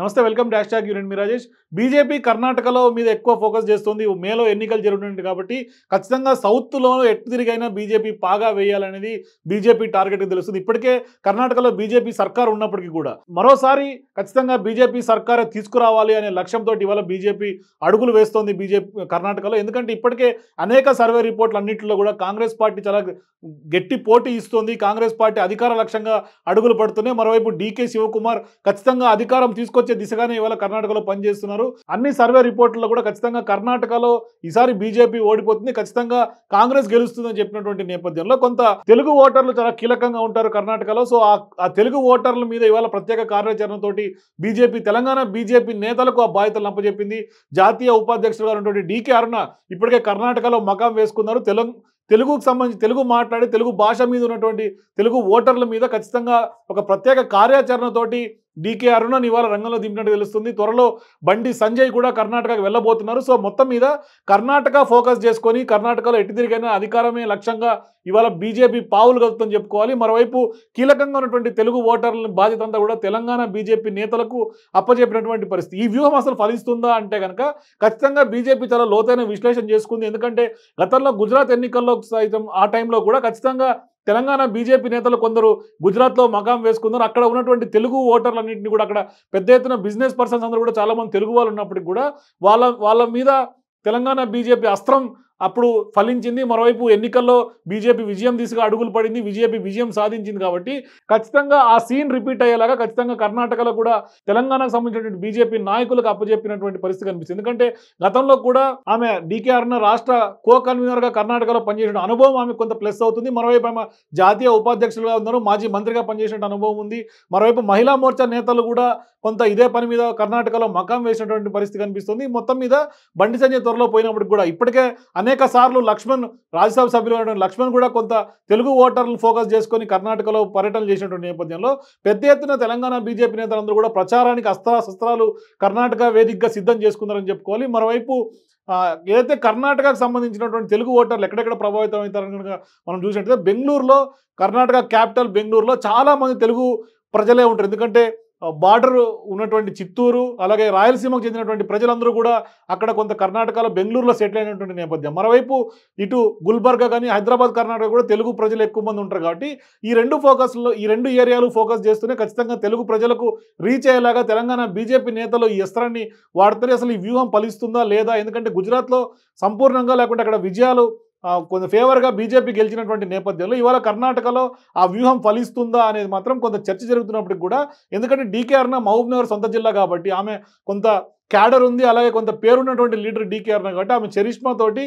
నమస్తే welcome dash tag unit మీ Rajesh BJP కర్ణాటకలో మీద ఎక్కువ ఫోకస్ చేస్తుంది మేలో ఎన్నికలు జరుగుతుంది కాబట్టి ఖచ్చితంగా సౌత్లో ఎట్టు తిరిగైనా బీజేపీ పాగా వేయాలనేది బీజేపీ టార్గెట్ తెలుస్తుంది ఇప్పటికే కర్ణాటకలో బీజేపీ సర్కార్ ఉన్నప్పటికీ కూడా మరోసారి ఖచ్చితంగా బీజేపీ సర్కార్ తీసుకురావాలి అనే లక్ష్యంతో ఇవాళ బీజేపీ అడుగులు వేస్తోంది బీజేపీ కర్ణాటకలో ఎందుకంటే ఇప్పటికే అనేక సర్వే రిపోర్ట్లు అన్నింటిలో కూడా కాంగ్రెస్ పార్టీ చాలా గట్టి పోటీ ఇస్తుంది కాంగ్రెస్ పార్టీ అధికార లక్ష్యంగా అడుగులు పడుతున్నాయి మరోవైపు డీకే శివకుమార్ ఖచ్చితంగా అధికారం తీసుకొచ్చి వచ్చే దిశగానే ఇవాళ కర్ణాటకలో పనిచేస్తున్నారు అన్ని సర్వే రిపోర్టుల్లో కూడా ఖచ్చితంగా కర్ణాటకలో ఈసారి బీజేపీ ఓడిపోతుంది ఖచ్చితంగా కాంగ్రెస్ గెలుస్తుందని చెప్పినటువంటి నేపథ్యంలో కొంత తెలుగు ఓటర్లు చాలా కీలకంగా ఉంటారు కర్ణాటకలో సో ఆ తెలుగు ఓటర్ల మీద ఇవాళ ప్రత్యేక కార్యాచరణతోటి బీజేపీ తెలంగాణ బీజేపీ నేతలకు ఆ బాధ్యతలు నంపజెప్పింది జాతీయ ఉపాధ్యక్షుడుగా ఉన్నటువంటి డీకే అరుణ ఇప్పటికే కర్ణాటకలో మకాం వేసుకున్నారు తెలంగాణ తెలుగుకు సంబంధించి తెలుగు మాట్లాడి తెలుగు భాష మీద ఉన్నటువంటి తెలుగు ఓటర్ల మీద ఖచ్చితంగా ఒక ప్రత్యేక కార్యాచరణతోటి డీకే అరుణ ఇవాళ రంగంలో దింపినట్టు తెలుస్తుంది త్వరలో బండి సంజయ్ కూడా కర్ణాటకకు వెళ్ళబోతున్నారు సో మొత్తం మీద కర్ణాటక ఫోకస్ చేసుకొని కర్ణాటకలో ఎట్టి తిరిగైనా అధికారమే లక్ష్యంగా ఇవాళ బీజేపీ పావులు కలుపుతుందని చెప్పుకోవాలి మరోవైపు కీలకంగా ఉన్నటువంటి తెలుగు ఓటర్ల బాధ్యత అంతా కూడా తెలంగాణ బీజేపీ నేతలకు అప్పచెప్పినటువంటి పరిస్థితి ఈ వ్యూహం అసలు ఫలిస్తుందా అంటే కనుక ఖచ్చితంగా బీజేపీ చాలా లోతైన విశ్లేషణ చేసుకుంది ఎందుకంటే గతంలో గుజరాత్ ఎన్నికల్లో సైతం ఆ టైంలో కూడా ఖచ్చితంగా తెలంగాణ బీజేపీ నేతలు కొందరు గుజరాత్లో మకాం వేసుకున్నారు అక్కడ ఉన్నటువంటి తెలుగు ఓటర్లన్నింటినీ కూడా అక్కడ పెద్ద ఎత్తున బిజినెస్ పర్సన్స్ అందరూ కూడా చాలామంది తెలుగు వాళ్ళు ఉన్నప్పటికీ కూడా వాళ్ళ వాళ్ళ మీద తెలంగాణ బీజేపీ అస్త్రం అప్పుడు ఫలించింది మరోవైపు ఎన్నికల్లో బీజేపీ విజయం తీసుకు అడుగులు పడింది బీజేపీ విజయం సాధించింది కాబట్టి ఖచ్చితంగా ఆ సీన్ రిపీట్ అయ్యేలాగా ఖచ్చితంగా కర్ణాటకలో కూడా తెలంగాణకు సంబంధించినటువంటి బీజేపీ నాయకులకు అప్పజెప్పినటువంటి పరిస్థితి కనిపిస్తుంది ఎందుకంటే గతంలో కూడా ఆమె డీకే అరుణ రాష్ట్ర కో కన్వీనర్గా కర్ణాటకలో పనిచేసిన అనుభవం ఆమె కొంత ప్లస్ అవుతుంది మరోవైపు ఆమె జాతీయ ఉపాధ్యక్షులుగా ఉన్నారు మాజీ మంత్రిగా పనిచేసిన అనుభవం ఉంది మరోవైపు మహిళా మోర్చా నేతలు కూడా కొంత ఇదే పని మీద కర్ణాటకలో మకాం వేసినటువంటి పరిస్థితి కనిపిస్తుంది మొత్తం మీద బండి సంజయ్ త్వరలో పోయినప్పటికి కూడా ఇప్పటికే అనేక అనేక సార్లు లక్ష్మణ్ రాజ్యసభ సభ్యులు లక్ష్మణ్ కూడా కొంత తెలుగు ఓటర్లను ఫోకస్ చేసుకొని కర్ణాటకలో పర్యటన చేసినటువంటి నేపథ్యంలో పెద్ద ఎత్తున తెలంగాణ బీజేపీ నేతలందరూ కూడా ప్రచారానికి అస్త్రాశస్త్రాలు కర్ణాటక వేదికగా సిద్ధం చేసుకున్నారని చెప్పుకోవాలి మరోవైపు ఏదైతే కర్ణాటకకు సంబంధించినటువంటి తెలుగు ఓటర్లు ఎక్కడెక్కడ ప్రభావితం అవుతారని కనుక మనం చూసినట్లయితే బెంగళూరులో కర్ణాటక క్యాపిటల్ బెంగళూరులో చాలామంది తెలుగు ప్రజలే ఉంటారు ఎందుకంటే బార్డర్ ఉన్నటువంటి చిత్తూరు అలాగే రాయలసీమకు చెందినటువంటి ప్రజలందరూ కూడా అక్కడ కొంత కర్ణాటకలో బెంగళూరులో సెటిల్ అయినటువంటి నేపథ్యం మరోవైపు ఇటు గుల్బర్గా కానీ హైదరాబాద్ కర్ణాటక కూడా తెలుగు ప్రజలు ఎక్కువ మంది ఉంటారు కాబట్టి ఈ రెండు ఫోకస్లో ఈ రెండు ఏరియాలు ఫోకస్ చేస్తూనే ఖచ్చితంగా తెలుగు ప్రజలకు రీచ్ అయ్యేలాగా తెలంగాణ బీజేపీ నేతలు ఈ అస్త్రాన్ని వాడితే అసలు ఈ వ్యూహం ఫలిస్తుందా లేదా ఎందుకంటే గుజరాత్లో సంపూర్ణంగా లేకుంటే అక్కడ విజయాలు కొంత ఫేవర్గా బీజేపీ గెలిచినటువంటి నేపథ్యంలో ఇవాళ కర్ణాటకలో ఆ వ్యూహం ఫలిస్తుందా అనేది మాత్రం కొంత చర్చ జరుగుతున్నప్పటికి కూడా ఎందుకంటే డీకేఆర్న మహబూబ్ నగర్ సొంత జిల్లా కాబట్టి ఆమె కొంత క్యాడర్ ఉంది అలాగే కొంత పేరున్నటువంటి లీడర్ డీకేఆర్ కాబట్టి ఆమె చరిష్మా తోటి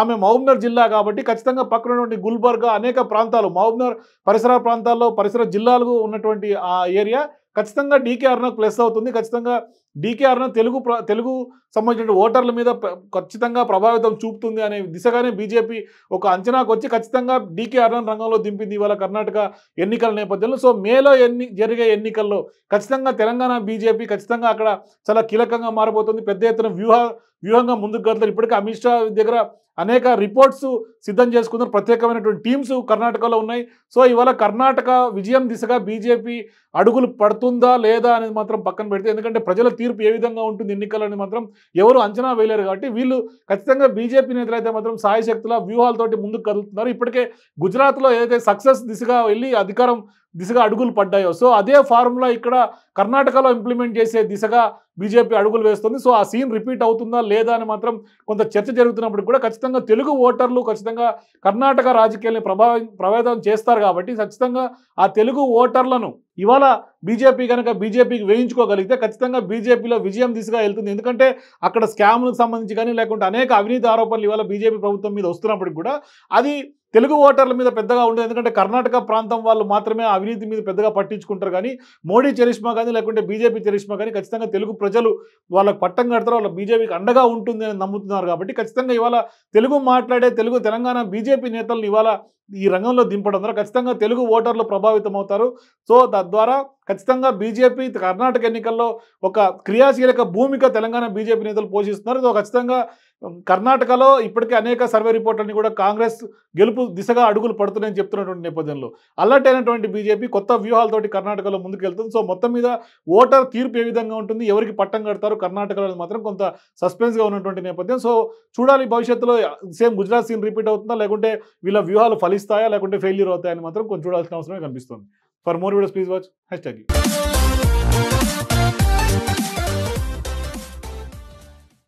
ఆమె మహబూబ్నగర్ జిల్లా కాబట్టి ఖచ్చితంగా పక్కనటువంటి గుల్బర్గా అనేక ప్రాంతాలు మహబూబ్నగర్ పరిసర ప్రాంతాల్లో పరిసర జిల్లాలు ఉన్నటువంటి ఆ ఏరియా ఖచ్చితంగా డీకేఆర్నకు ప్లస్ అవుతుంది ఖచ్చితంగా డీకేఆర్ను తెలుగు తెలుగు సంబంధించిన ఓటర్ల మీద ఖచ్చితంగా ప్రభావితం చూపుతుంది అనే దిశగానే బీజేపీ ఒక అంచనాకు వచ్చి ఖచ్చితంగా డీకేఆర్ను రంగంలో దింపింది ఇవాళ కర్ణాటక ఎన్నికల నేపథ్యంలో సో మేలో ఎన్ని జరిగే ఎన్నికల్లో ఖచ్చితంగా తెలంగాణ బీజేపీ ఖచ్చితంగా అక్కడ చాలా కీలకంగా మారిపోతుంది పెద్ద ఎత్తున వ్యూహ వ్యూహంగా ముందుకు కదులుతారు ఇప్పటికే అమిత్ షా దగ్గర అనేక రిపోర్ట్స్ సిద్ధం చేసుకున్నారు ప్రత్యేకమైనటువంటి టీమ్స్ కర్ణాటకలో ఉన్నాయి సో ఇవాళ కర్ణాటక విజయం దిశగా బీజేపీ అడుగులు పడుతుందా లేదా అనేది మాత్రం పక్కన పెడితే ఎందుకంటే ప్రజల తీర్పు ఏ విధంగా ఉంటుంది ఎన్నికలని మాత్రం ఎవరు అంచనా వేయలేరు కాబట్టి వీళ్ళు ఖచ్చితంగా బీజేపీ నేతలు అయితే మాత్రం సాయశక్తుల వ్యూహాలతోటి ముందుకు కదులుతున్నారు ఇప్పటికే గుజరాత్లో ఏదైతే సక్సెస్ దిశగా వెళ్ళి అధికారం దిశగా అడుగులు పడ్డాయో సో అదే ఫార్ములా ఇక్కడ కర్ణాటకలో ఇంప్లిమెంట్ చేసే దిశగా బీజేపీ అడుగులు వేస్తుంది సో ఆ సీన్ రిపీట్ అవుతుందా లేదా అని మాత్రం కొంత చర్చ జరుగుతున్నప్పుడు కూడా ఖచ్చితంగా తెలుగు ఓటర్లు ఖచ్చితంగా కర్ణాటక రాజకీయాల్ని ప్రభావ ప్రభావితం చేస్తారు కాబట్టి ఖచ్చితంగా ఆ తెలుగు ఓటర్లను ఇవాళ బీజేపీ కనుక బీజేపీకి వేయించుకోగలిగితే ఖచ్చితంగా బీజేపీలో విజయం దిశగా వెళ్తుంది ఎందుకంటే అక్కడ స్కామ్లకు సంబంధించి కానీ లేకుంటే అనేక అవినీతి ఆరోపణలు ఇవాళ బీజేపీ ప్రభుత్వం మీద వస్తున్నప్పటికి కూడా అది తెలుగు ఓటర్ల మీద పెద్దగా ఉండదు ఎందుకంటే కర్ణాటక ప్రాంతం వాళ్ళు మాత్రమే అవినీతి మీద పెద్దగా పట్టించుకుంటారు కానీ మోడీ చరిష్మా కానీ లేకుంటే బీజేపీ చరిష్మా కానీ ఖచ్చితంగా తెలుగు ప్రజలు వాళ్ళకి పట్టం కడతారు వాళ్ళ బీజేపీకి అండగా ఉంటుంది అని నమ్ముతున్నారు కాబట్టి ఖచ్చితంగా ఇవాళ తెలుగు మాట్లాడే తెలుగు తెలంగాణ బీజేపీ నేతలను ఇవాళ ఈ రంగంలో దింపడం ద్వారా ఖచ్చితంగా తెలుగు ఓటర్లు ప్రభావితం అవుతారు సో తద్వారా ఖచ్చితంగా బీజేపీ కర్ణాటక ఎన్నికల్లో ఒక క్రియాశీలక భూమిక తెలంగాణ బీజేపీ నేతలు పోషిస్తున్నారు సో ఖచ్చితంగా కర్ణాటకలో ఇప్పటికే అనేక సర్వే రిపోర్ట్లన్నీ కూడా కాంగ్రెస్ గెలుపు దిశగా అడుగులు పడుతున్నాయని చెప్తున్నటువంటి నేపథ్యంలో అలర్ట్ అయినటువంటి బీజేపీ కొత్త వ్యూహాలతోటి కర్ణాటకలో ముందుకెళ్తుంది సో మొత్తం మీద ఓటర్ తీర్పు ఏ విధంగా ఉంటుంది ఎవరికి పట్టం కడతారు కర్ణాటకలో మాత్రం కొంత సస్పెన్స్గా ఉన్నటువంటి నేపథ్యం సో చూడాలి భవిష్యత్తులో సేమ్ గుజరాత్ సీన్ రిపీట్ అవుతుందా లేకుంటే వీళ్ళ వ్యూహాలు ఫలిస్తాయా లేకుంటే ఫెయిల్యూర్ అవుతాయని మాత్రం కొంచెం చూడాల్సిన అవసరమే కనిపిస్తుంది for more videos please watch H tag